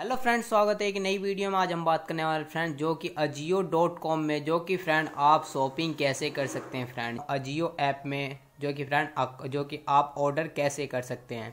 hello friends स्वागत है एक नई वीडियो में आज हम बात करने वाले फ्रेंड जो कि अजियो डॉट कॉम में जो कि फ्रेंड आप शॉपिंग कैसे कर सकते हैं फ्रेंड अजियो ऐप में जो कि फ्रेंड जो कि आप ऑर्डर कैसे कर सकते हैं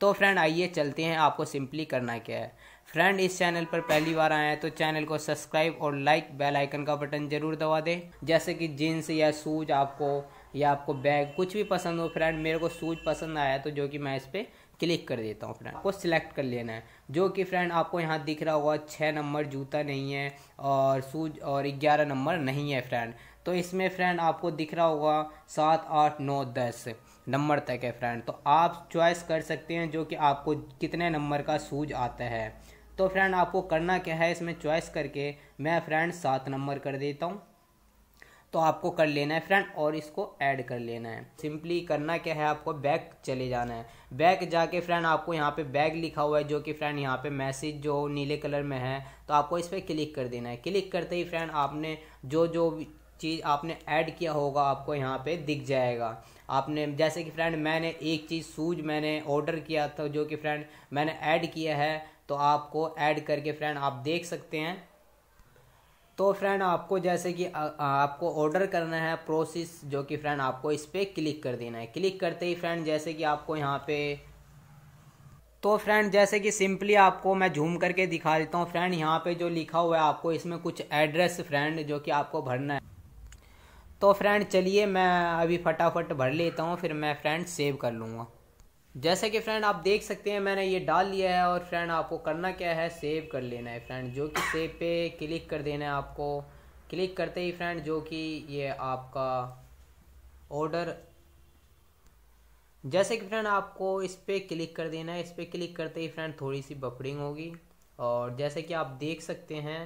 तो फ्रेंड आइए चलते हैं आपको सिंपली करना क्या है फ्रेंड इस चैनल पर पहली बार आए हैं तो चैनल को सब्सक्राइब और लाइक बेल आइकन का बटन जरूर दबा दें जैसे कि जीन्स या शूज आपको या आपको बैग कुछ भी पसंद हो फ्रेंड मेरे को शूज पसंद आया तो जो कि मैं इस पर क्लिक कर देता हूँ फ्रेंड आपको सिलेक्ट कर लेना है जो कि फ्रेंड आपको यहाँ दिख रहा होगा छः नंबर जूता नहीं है और सूज और ग्यारह नंबर नहीं है फ्रेंड तो इसमें फ्रेंड आपको दिख रहा होगा सात आठ नौ दस नंबर तक है फ्रेंड तो आप चॉइस कर सकते हैं जो कि आपको कितने नंबर का सूज आता है तो फ्रेंड आपको करना क्या है इसमें चॉइस करके मैं फ्रेंड सात नंबर कर देता हूँ तो आपको कर लेना है फ्रेंड और इसको ऐड कर लेना है सिंपली करना क्या है आपको बैक चले जाना है बैक जाके फ्रेंड आपको यहाँ पे बैग लिखा हुआ है जो कि फ्रेंड यहाँ पे मैसेज जो नीले कलर में है तो आपको इस पर क्लिक कर देना है क्लिक करते ही फ्रेंड आपने जो जो चीज़ आपने ऐड किया होगा आपको यहाँ पे दिख जाएगा आपने जैसे कि फ्रेंड मैंने एक चीज़ सूज मैंने ऑर्डर किया था जो कि फ्रेंड मैंने ऐड किया है तो आपको ऐड करके फ्रेंड आप देख सकते हैं तो फ्रेंड आपको जैसे कि आ, आपको ऑर्डर करना है प्रोसेस जो कि फ्रेंड आपको इस पर क्लिक कर देना है क्लिक करते ही फ्रेंड जैसे कि आपको यहाँ पे तो फ्रेंड जैसे कि सिंपली आपको मैं झूम करके दिखा देता हूँ फ्रेंड यहाँ पे जो लिखा हुआ है आपको इसमें कुछ एड्रेस फ्रेंड जो कि आपको भरना है तो फ्रेंड चलिए मैं अभी फटाफट भर लेता हूँ फिर मैं फ्रेंड सेव कर लूँगा जैसे कि फ्रेंड आप देख सकते हैं मैंने ये डाल लिया है और फ्रेंड आपको करना क्या है सेव कर लेना है फ्रेंड जो कि सेव पे क्लिक कर देना है आपको क्लिक करते ही फ्रेंड जो कि ये आपका ऑर्डर जैसे कि फ्रेंड आपको इस पर क्लिक कर देना है इस पर क्लिक करते ही फ्रेंड थोड़ी सी बफरिंग होगी और जैसे कि आप देख सकते हैं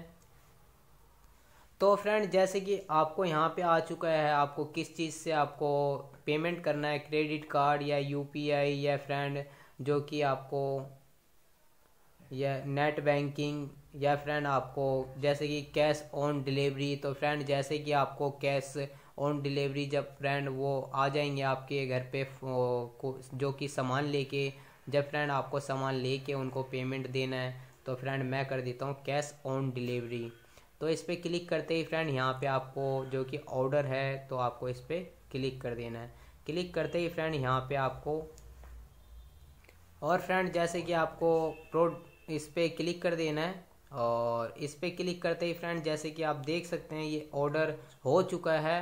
तो फ्रेंड जैसे कि आपको यहाँ पे आ चुका है आपको किस चीज़ से आपको पेमेंट करना है क्रेडिट कार्ड या यूपीआई या फ्रेंड जो कि आपको या नेट बैंकिंग या फ्रेंड आपको जैसे कि कैश ऑन डिलीवरी तो फ्रेंड जैसे कि आपको कैश ऑन डिलीवरी जब फ्रेंड वो आ जाएंगे आपके घर पे जो कि सामान लेके जब फ्रेंड आपको सामान लेके उनको पेमेंट देना है तो फ्रेंड मैं कर देता हूँ कैश ऑन डिलीवरी तो इस पर क्लिक करते ही फ्रेंड यहाँ पे आपको जो कि ऑर्डर है तो आपको इस पर क्लिक कर देना है क्लिक करते ही फ्रेंड यहाँ पे आपको और फ्रेंड जैसे कि आपको प्रो इस पर क्लिक कर देना है और इस पर क्लिक करते ही फ्रेंड जैसे कि आप देख सकते हैं ये ऑर्डर हो चुका है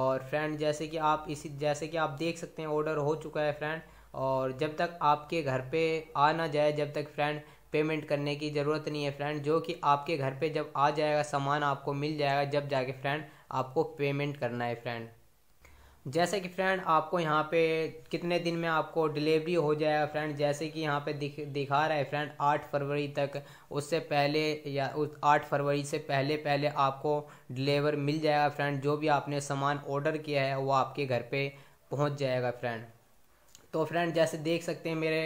और फ्रेंड जैसे कि आप इसी जैसे कि आप देख सकते हैं ऑर्डर हो चुका है फ्रेंड और जब तक आपके घर पे आ ना जाए जब तक फ्रेंड पेमेंट करने की ज़रूरत नहीं है फ्रेंड जो कि आपके घर पे जब आ जाएगा सामान आपको मिल जाएगा जब जाके फ्रेंड आपको पेमेंट करना है फ्रेंड जैसे कि फ्रेंड आपको यहाँ पे कितने दिन में आपको डिलीवरी हो जाएगा फ्रेंड जैसे कि यहाँ पे दिख दिखा रहा है फ्रेंड आठ फरवरी तक उससे पहले या उस आठ फरवरी से पहले पहले आपको डिलीवर मिल जाएगा फ्रेंड जो भी आपने सामान ऑर्डर किया है वो आपके घर पे पहुँच जाएगा फ्रेंड तो फ्रेंड जैसे देख सकते हैं मेरे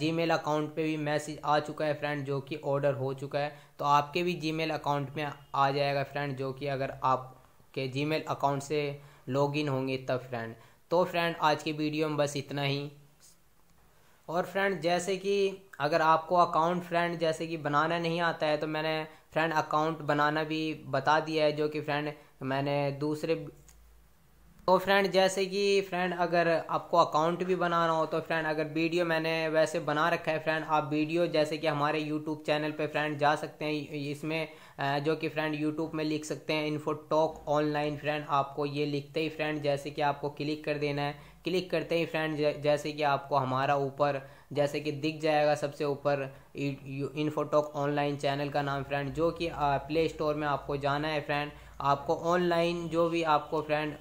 जीमेल अकाउंट पे भी मैसेज आ चुका है फ्रेंड जो कि ऑर्डर हो चुका है तो आपके भी जीमेल अकाउंट में आ जाएगा फ्रेंड जो कि अगर आपके जीमेल अकाउंट से लॉगिन होंगे तब फ्रेंड तो फ्रेंड आज की वीडियो में बस इतना ही और फ्रेंड जैसे कि अगर आपको अकाउंट फ्रेंड जैसे कि बनाना नहीं आता है तो मैंने फ्रेंड अकाउंट बनाना भी बता दिया है जो कि फ्रेंड मैंने दूसरे तो फ्रेंड जैसे कि फ्रेंड अगर आपको अकाउंट भी बनाना हो तो फ्रेंड अगर वीडियो मैंने वैसे बना रखा है फ्रेंड आप वीडियो जैसे कि हमारे यूट्यूब चैनल पे फ्रेंड जा सकते हैं इसमें जो कि फ्रेंड यूट्यूब में लिख सकते हैं इन्फो टॉक ऑनलाइन फ्रेंड आपको ये लिखते ही फ्रेंड जैसे कि आपको क्लिक कर देना है क्लिक करते ही फ्रेंड जैसे कि आपको हमारा ऊपर जैसे कि दिख जाएगा सबसे ऊपर इन्फोटॉक ऑनलाइन चैनल का नाम फ्रेंड जो कि प्ले स्टोर में आपको जाना है फ्रेंड आपको ऑनलाइन जो भी आपको फ्रेंड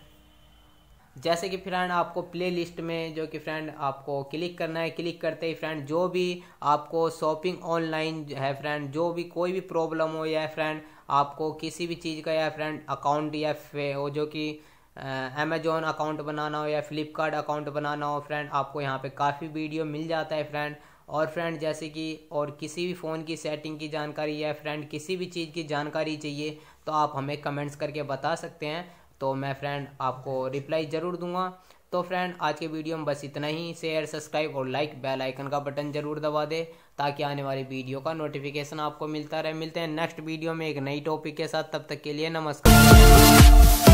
जैसे कि फ्रेंड आपको प्ले लिस्ट में जो कि फ्रेंड आपको क्लिक करना है क्लिक करते ही फ्रेंड जो भी आपको शॉपिंग ऑनलाइन है फ्रेंड जो भी कोई भी प्रॉब्लम हो या फ्रेंड आपको किसी भी चीज़ का या फ्रेंड अकाउंट या हो जो कि अमेजोन अकाउंट बनाना हो या फ्लिपकार्ट अकाउंट बनाना हो फ्रेंड आपको यहाँ पे काफ़ी वीडियो मिल जाता है फ्रेंड और फ्रेंड जैसे कि और किसी भी फ़ोन की सेटिंग की जानकारी या फ्रेंड किसी भी चीज़ की जानकारी चाहिए तो आप हमें कमेंट्स करके बता सकते हैं तो मैं फ्रेंड आपको रिप्लाई ज़रूर दूंगा तो फ्रेंड आज के वीडियो में बस इतना ही शेयर सब्सक्राइब और लाइक बेल आइकन का बटन जरूर दबा दे ताकि आने वाली वीडियो का नोटिफिकेशन आपको मिलता रहे मिलते हैं नेक्स्ट वीडियो में एक नई टॉपिक के साथ तब तक के लिए नमस्कार